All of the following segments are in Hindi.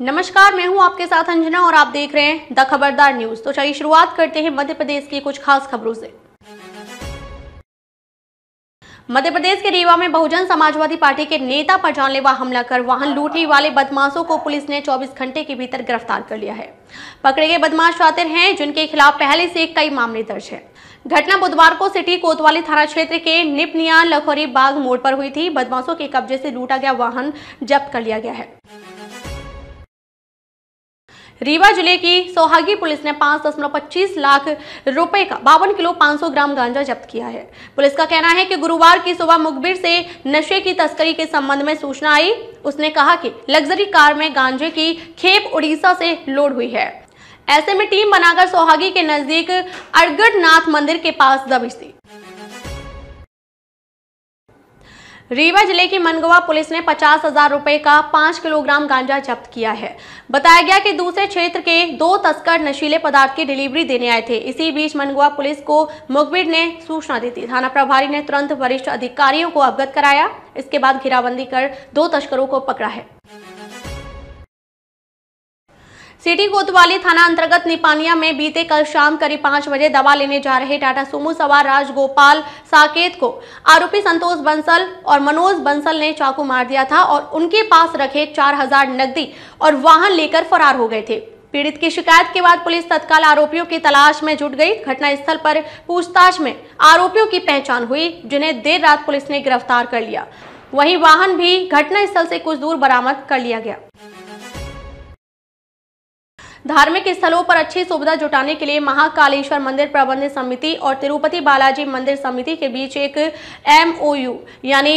नमस्कार मैं हूं आपके साथ अंजना और आप देख रहे हैं द खबरदार न्यूज तो चलिए शुरुआत करते हैं मध्य प्रदेश की कुछ खास खबरों से मध्य प्रदेश के रीवा में बहुजन समाजवादी पार्टी के नेता पर जानलेवा हमला कर वाहन लूटने वाले बदमाशों को पुलिस ने 24 घंटे के भीतर गिरफ्तार कर लिया है पकड़े गए बदमाश शातिर हैं जिनके खिलाफ पहले से कई मामले दर्ज है घटना बुधवार को सिटी कोतवाली थाना क्षेत्र के निपनिया लखोरी बाग मोड़ पर हुई थी बदमाशों के कब्जे से लूटा गया वाहन जब्त कर लिया गया है रीवा जिले की सोहागी पुलिस ने पांच दशमलव पच्चीस लाख रुपए का बावन किलो 500 ग्राम गांजा जब्त किया है पुलिस का कहना है कि गुरुवार की सुबह मुखबिर से नशे की तस्करी के संबंध में सूचना आई उसने कहा कि लग्जरी कार में गांजे की खेप उड़ीसा से लोड हुई है ऐसे में टीम बनाकर सोहागी के नजदीक अड़गढ़ मंदिर के पास दबिश थी रीवा जिले की मनगवा पुलिस ने पचास हजार रुपए का पांच किलोग्राम गांजा जब्त किया है बताया गया कि दूसरे क्षेत्र के दो तस्कर नशीले पदार्थ की डिलीवरी देने आए थे इसी बीच मनगवा पुलिस को मुखबिर ने सूचना दी थी थाना प्रभारी ने तुरंत वरिष्ठ अधिकारियों को अवगत कराया इसके बाद घेराबंदी कर दो तस्करों को पकड़ा है सिटी कोतवाली थाना अंतर्गत निपानिया में बीते कल शाम करीब पांच बजे दवा लेने जा रहे टाटा सुमो सवार राजगोपाल साकेत को आरोपी संतोष बंसल और मनोज बंसल ने चाकू मार दिया था और उनके पास रखे चार हजार नकदी और वाहन लेकर फरार हो गए थे पीड़ित की शिकायत के बाद पुलिस तत्काल आरोपियों की तलाश में जुट गई घटनास्थल पर पूछताछ में आरोपियों की पहचान हुई जिन्हें देर रात पुलिस ने गिरफ्तार कर लिया वहीं वाहन भी घटनास्थल से कुछ दूर बरामद कर लिया गया धार्मिक स्थलों पर अच्छी सुविधा जुटाने के लिए महाकालेश्वर मंदिर प्रबंध समिति और तिरुपति बालाजी मंदिर समिति के बीच एक एमओयू यानी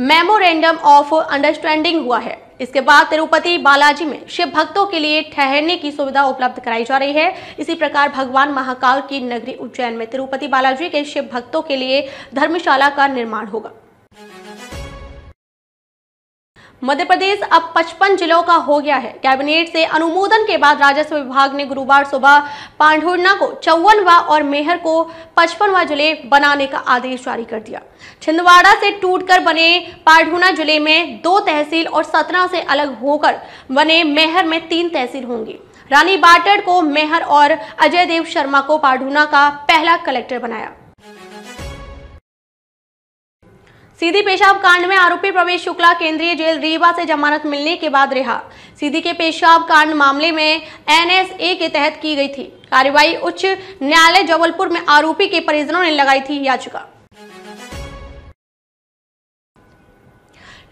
मेमोरेंडम ऑफ अंडरस्टैंडिंग हुआ है इसके बाद तिरुपति बालाजी में शिव भक्तों के लिए ठहरने की सुविधा उपलब्ध कराई जा रही है इसी प्रकार भगवान महाकाल की नगरी उज्जैन में तिरुपति बालाजी के शिव भक्तों के लिए धर्मशाला का निर्माण होगा मध्य प्रदेश अब 55 जिलों का हो गया है कैबिनेट से अनुमोदन के बाद राजस्व विभाग ने गुरुवार सुबह पांडुर्णा को चौवनवा और मेहर को पचपनवा जिले बनाने का आदेश जारी कर दिया छिंदवाड़ा से टूटकर बने पांडुना जिले में दो तहसील और सतना से अलग होकर बने मेहर में तीन तहसील होंगी रानी बाटड़ को मेहर और अजय देव शर्मा को पांडुना का पहला कलेक्टर बनाया सीधी पेशाब कांड में आरोपी प्रवेश शुक्ला केंद्रीय जेल रीवा से जमानत मिलने के बाद रिहा सीधी के पेशाब कांड मामले में एनएसए के तहत की गई थी कार्रवाई उच्च न्यायालय जबलपुर में आरोपी के परिजनों ने लगाई थी याचिका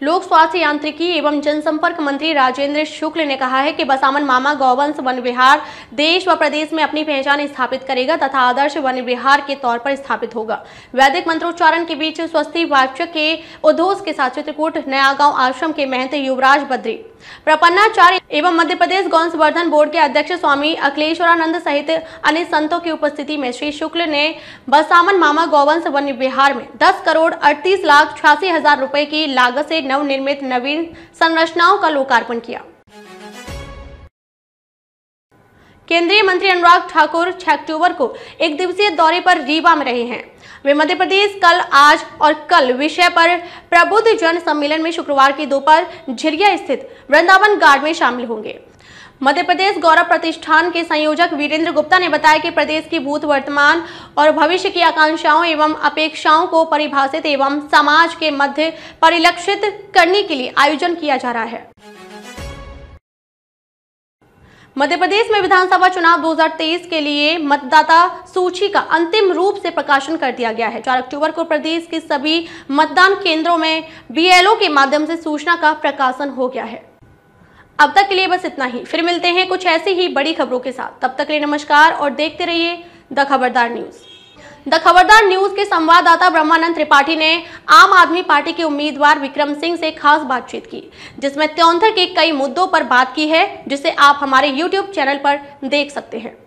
लोक स्वास्थ्य यांत्रिकी एवं जनसंपर्क मंत्री राजेंद्र शुक्ल ने कहा है कि बसामन मामा गौवंश वन विहार देश व प्रदेश में अपनी पहचान स्थापित करेगा तथा आदर्श वन विहार के तौर पर स्थापित होगा वैदिक मंत्रोच्चारण के बीच स्वस्थ वाचक के उद्घोष के साथ चित्रकूट गांव आश्रम के महंत युवराज बद्री प्रपन्नाचार्य एवं मध्य प्रदेश गौंसवर्धन बोर्ड के अध्यक्ष स्वामी अखिलेश्वरानंद सहित अन्य संतों की उपस्थिति में श्री शुक्ल ने बसामन मामा गौवंश वन विहार में 10 करोड़ 38 लाख छियासी हजार रुपए की लागत से नवनिर्मित नवीन संरचनाओं का लोकार्पण किया केंद्रीय मंत्री अनुराग ठाकुर छह अक्टूबर को एक दिवसीय दौरे पर रीवा में रहे हैं वे मध्य प्रदेश कल आज और कल विषय पर प्रबुद्ध जन सम्मेलन में शुक्रवार की दोपहर झिरिया स्थित वृंदावन गार्ड में शामिल होंगे मध्य प्रदेश गौरव प्रतिष्ठान के संयोजक वीरेंद्र गुप्ता ने बताया कि प्रदेश की भूत वर्तमान और भविष्य की आकांक्षाओं एवं अपेक्षाओं को परिभाषित एवं समाज के मध्य परिलक्षित करने के लिए आयोजन किया जा रहा है मध्य प्रदेश में विधानसभा चुनाव 2023 के लिए मतदाता सूची का अंतिम रूप से प्रकाशन कर दिया गया है 4 अक्टूबर को प्रदेश के सभी मतदान केंद्रों में बीएलओ के माध्यम से सूचना का प्रकाशन हो गया है अब तक के लिए बस इतना ही फिर मिलते हैं कुछ ऐसी ही बड़ी खबरों के साथ तब तक के लिए नमस्कार और देखते रहिए द खबरदार न्यूज़ द खबरदार न्यूज के संवाददाता ब्रह्मानंद त्रिपाठी ने आम आदमी पार्टी के उम्मीदवार विक्रम सिंह से खास बातचीत की जिसमें त्योंथर के कई मुद्दों पर बात की है जिसे आप हमारे यूट्यूब चैनल पर देख सकते हैं